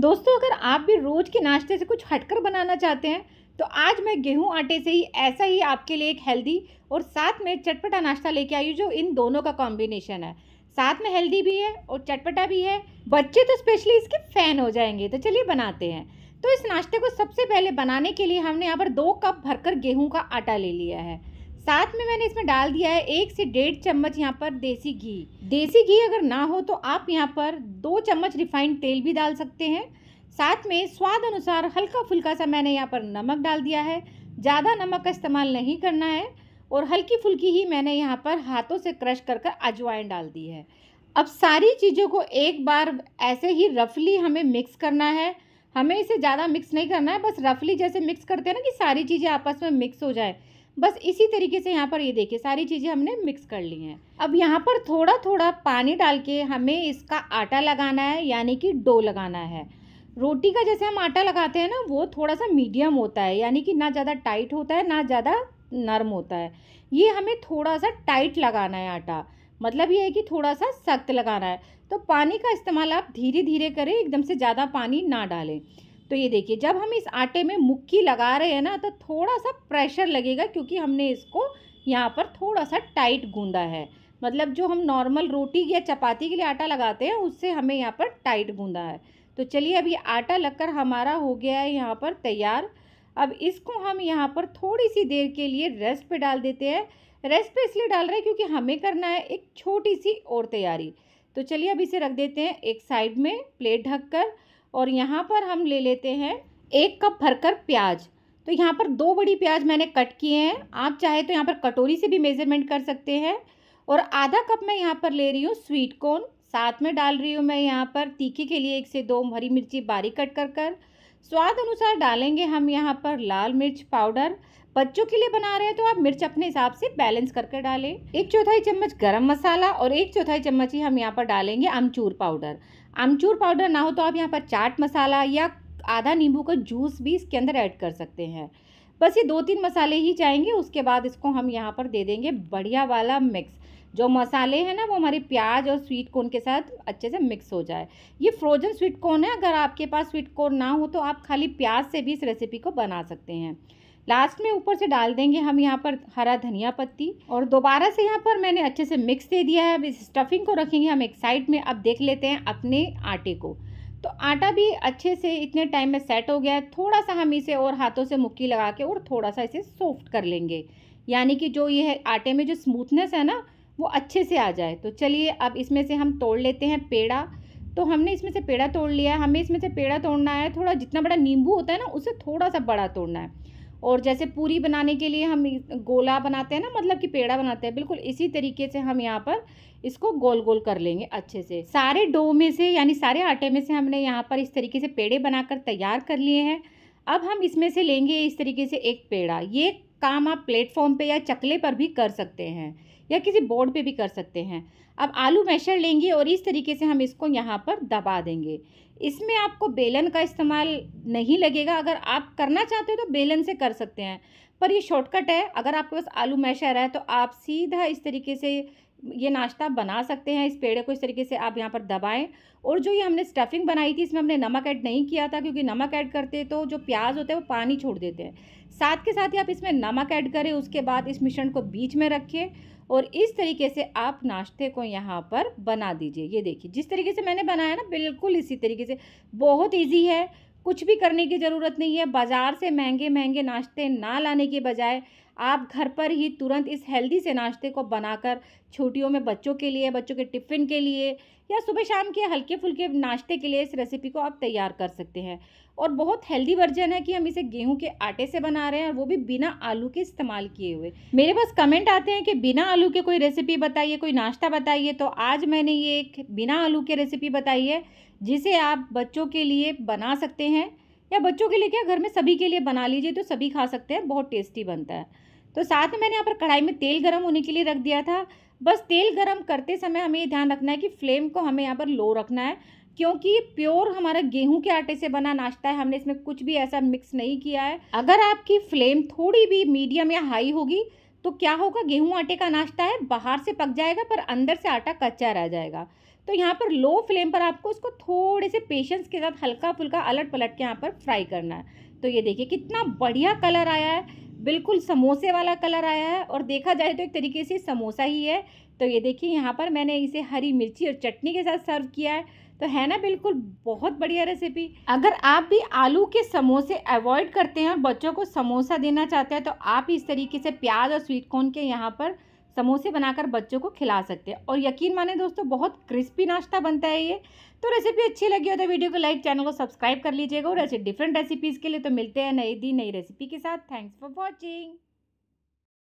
दोस्तों अगर आप भी रोज़ के नाश्ते से कुछ हटकर बनाना चाहते हैं तो आज मैं गेहूं आटे से ही ऐसा ही आपके लिए एक हेल्दी और साथ में चटपटा नाश्ता लेके आई हूँ जो इन दोनों का कॉम्बिनेशन है साथ में हेल्दी भी है और चटपटा भी है बच्चे तो स्पेशली इसके फ़ैन हो जाएंगे तो चलिए बनाते हैं तो इस नाश्ते को सबसे पहले बनाने के लिए हमने यहाँ पर दो कप भरकर गेहूँ का आटा ले लिया है साथ में मैंने इसमें डाल दिया है एक से डेढ़ चम्मच यहाँ पर देसी घी देसी घी अगर ना हो तो आप यहाँ पर दो चम्मच रिफाइंड तेल भी डाल सकते हैं साथ में स्वाद अनुसार हल्का फुल्का सा मैंने यहाँ पर नमक डाल दिया है ज़्यादा नमक का इस्तेमाल नहीं करना है और हल्की फुल्की ही मैंने यहाँ पर हाथों से क्रश कर कर अजवाइन डाल दी है अब सारी चीज़ों को एक बार ऐसे ही रफली हमें मिक्स करना है हमें इसे ज़्यादा मिक्स नहीं करना है बस रफली जैसे मिक्स करते हैं ना कि सारी चीज़ें आपस में मिक्स हो जाए बस इसी तरीके से यहाँ पर ये देखिए सारी चीज़ें हमने मिक्स कर ली हैं अब यहाँ पर थोड़ा थोड़ा पानी डाल के हमें इसका आटा लगाना है यानी कि डो लगाना है रोटी का जैसे हम आटा लगाते हैं ना वो थोड़ा सा मीडियम होता है यानी कि ना ज़्यादा टाइट होता है ना ज़्यादा नर्म होता है ये हमें थोड़ा सा टाइट लगाना है आटा मतलब ये है कि थोड़ा सा सख्त लगाना है तो पानी का इस्तेमाल आप धीरे धीरे करें एकदम से ज़्यादा पानी ना डालें तो ये देखिए जब हम इस आटे में मुक्की लगा रहे हैं ना तो थोड़ा सा प्रेशर लगेगा क्योंकि हमने इसको यहाँ पर थोड़ा सा टाइट गूंदा है मतलब जो हम नॉर्मल रोटी या चपाती के लिए आटा लगाते हैं उससे हमें यहाँ पर टाइट गूंदा है तो चलिए अभी आटा लगकर हमारा हो गया है यहाँ पर तैयार अब इसको हम यहाँ पर थोड़ी सी देर के लिए रेस्ट पे डाल देते हैं रेस्ट पे इसलिए डाल रहे हैं क्योंकि हमें करना है एक छोटी सी और तैयारी तो चलिए अब इसे रख देते हैं एक साइड में प्लेट ढककर और यहाँ पर हम ले लेते हैं एक कप भरकर प्याज तो यहाँ पर दो बड़ी प्याज मैंने कट किए हैं आप चाहे तो यहाँ पर कटोरी से भी मेज़रमेंट कर सकते हैं और आधा कप मैं यहाँ पर ले रही हूँ स्वीट कॉर्न साथ में डाल रही हूँ मैं यहाँ पर तीखे के लिए एक से दो हरी मिर्ची बारीक कट कर कर स्वाद अनुसार डालेंगे हम यहाँ पर लाल मिर्च पाउडर बच्चों के लिए बना रहे हैं तो आप मिर्च अपने हिसाब से बैलेंस करके डालें एक चौथाई चम्मच गरम मसाला और एक चौथाई चम्मच ही हम यहाँ पर डालेंगे अमचूर पाउडर आमचूर पाउडर ना हो तो आप यहाँ पर चाट मसाला या आधा नींबू का जूस भी इसके अंदर ऐड कर सकते हैं बस ये दो तीन मसाले ही चाहेंगे उसके बाद इसको हम यहाँ पर दे देंगे बढ़िया वाला मिक्स जो मसाले हैं ना वो हमारे प्याज और स्वीट कॉर्न के साथ अच्छे से मिक्स हो जाए ये फ्रोजन स्वीट कॉर्न है अगर आपके पास स्वीट कॉर्न ना हो तो आप खाली प्याज से भी इस रेसिपी को बना सकते हैं लास्ट में ऊपर से डाल देंगे हम यहाँ पर हरा धनिया पत्ती और दोबारा से यहाँ पर मैंने अच्छे से मिक्स दे दिया है अब इस स्टफिंग को रखेंगे हम एक साइड में अब देख लेते हैं अपने आटे को तो आटा भी अच्छे से इतने टाइम में सेट हो गया है थोड़ा सा हम इसे और हाथों से मुक्की लगा के और थोड़ा सा इसे सॉफ्ट कर लेंगे यानी कि जो ये है आटे में जो स्मूथनेस है ना वो अच्छे से आ जाए तो चलिए अब इसमें से हम तोड़ लेते हैं पेड़ा तो हमने इसमें से पेड़ा तोड़ लिया है हमें इसमें से पेड़ा तोड़ना है थोड़ा जितना बड़ा नींबू होता है ना उसे थोड़ा सा बड़ा तोड़ना है और जैसे पूरी बनाने के लिए हम गोला बनाते हैं ना मतलब कि पेड़ा बनाते हैं बिल्कुल इसी तरीके से हम यहाँ पर इसको गोल गोल कर लेंगे अच्छे से सारे डो में से यानी सारे आटे में से हमने यहाँ पर इस तरीके से पेड़े बनाकर तैयार कर लिए हैं अब हम इसमें से लेंगे इस तरीके से एक पेड़ा ये काम आप प्लेटफॉर्म पे या चकले पर भी कर सकते हैं या किसी बोर्ड पे भी कर सकते हैं अब आलू मैशर लेंगे और इस तरीके से हम इसको यहाँ पर दबा देंगे इसमें आपको बेलन का इस्तेमाल नहीं लगेगा अगर आप करना चाहते हो तो बेलन से कर सकते हैं पर ये शॉर्टकट है अगर आपके पास आलू मैशर है तो आप सीधा इस तरीके से ये नाश्ता बना सकते हैं इस पेड़े को इस तरीके से आप यहाँ पर दबाएं और जो ये हमने स्टफिंग बनाई थी इसमें हमने नमक ऐड नहीं किया था क्योंकि नमक ऐड करते तो जो प्याज होते हैं वो पानी छोड़ देते हैं साथ के साथ ही आप इसमें नमक ऐड करें उसके बाद इस मिश्रण को बीच में रखिए और इस तरीके से आप नाश्ते को यहाँ पर बना दीजिए ये देखिए जिस तरीके से मैंने बनाया ना बिल्कुल इसी तरीके से बहुत ईजी है कुछ भी करने की ज़रूरत नहीं है बाज़ार से महंगे महंगे नाश्ते ना लाने के बजाय आप घर पर ही तुरंत इस हेल्दी से नाश्ते को बनाकर छुट्टियों में बच्चों के लिए बच्चों के टिफ़िन के लिए या सुबह शाम के हल्के फुल्के नाश्ते के लिए इस रेसिपी को आप तैयार कर सकते हैं और बहुत हेल्दी वर्जन है कि हम इसे गेहूं के आटे से बना रहे हैं और वो भी बिना आलू के इस्तेमाल किए हुए मेरे पास कमेंट आते हैं कि बिना आलू के कोई रेसिपी बताइए कोई नाश्ता बताइए तो आज मैंने ये एक बिना आलू के रेसिपी बताई है जिसे आप बच्चों के लिए बना सकते हैं या बच्चों के लिए क्या घर में सभी के लिए बना लीजिए तो सभी खा सकते हैं बहुत टेस्टी बनता है तो साथ में मैंने यहाँ पर कढ़ाई में तेल गर्म होने के लिए रख दिया था बस तेल गर्म करते समय हमें ये ध्यान रखना है कि फ्लेम को हमें यहाँ पर लो रखना है क्योंकि प्योर हमारा गेहूं के आटे से बना नाश्ता है हमने इसमें कुछ भी ऐसा मिक्स नहीं किया है अगर आपकी फ्लेम थोड़ी भी मीडियम या हाई होगी तो क्या होगा गेहूं आटे का नाश्ता है बाहर से पक जाएगा पर अंदर से आटा कच्चा रह जाएगा तो यहाँ पर लो फ्लेम पर आपको इसको थोड़े से पेशेंस के साथ हल्का फुल्का अलट पलट के यहाँ पर फ्राई करना है तो ये देखिए कितना बढ़िया कलर आया है बिल्कुल समोसे वाला कलर आया है और देखा जाए तो एक तरीके से समोसा ही है तो ये देखिए यहाँ पर मैंने इसे हरी मिर्ची और चटनी के साथ सर्व किया है तो है ना बिल्कुल बहुत बढ़िया रेसिपी अगर आप भी आलू के समोसे अवॉइड करते हैं और बच्चों को समोसा देना चाहते हैं तो आप इस तरीके से प्याज और स्वीट कॉर्न के यहाँ पर समोसे बनाकर बच्चों को खिला सकते हैं और यकीन माने दोस्तों बहुत क्रिस्पी नाश्ता बनता है ये तो रेसिपी अच्छी लगी हो तो वीडियो को लाइक चैनल को सब्सक्राइब कर लीजिएगा और ऐसे डिफरेंट रेसिपीज़ के लिए तो मिलते हैं नई दी नई रेसिपी के साथ थैंक्स फॉर वॉचिंग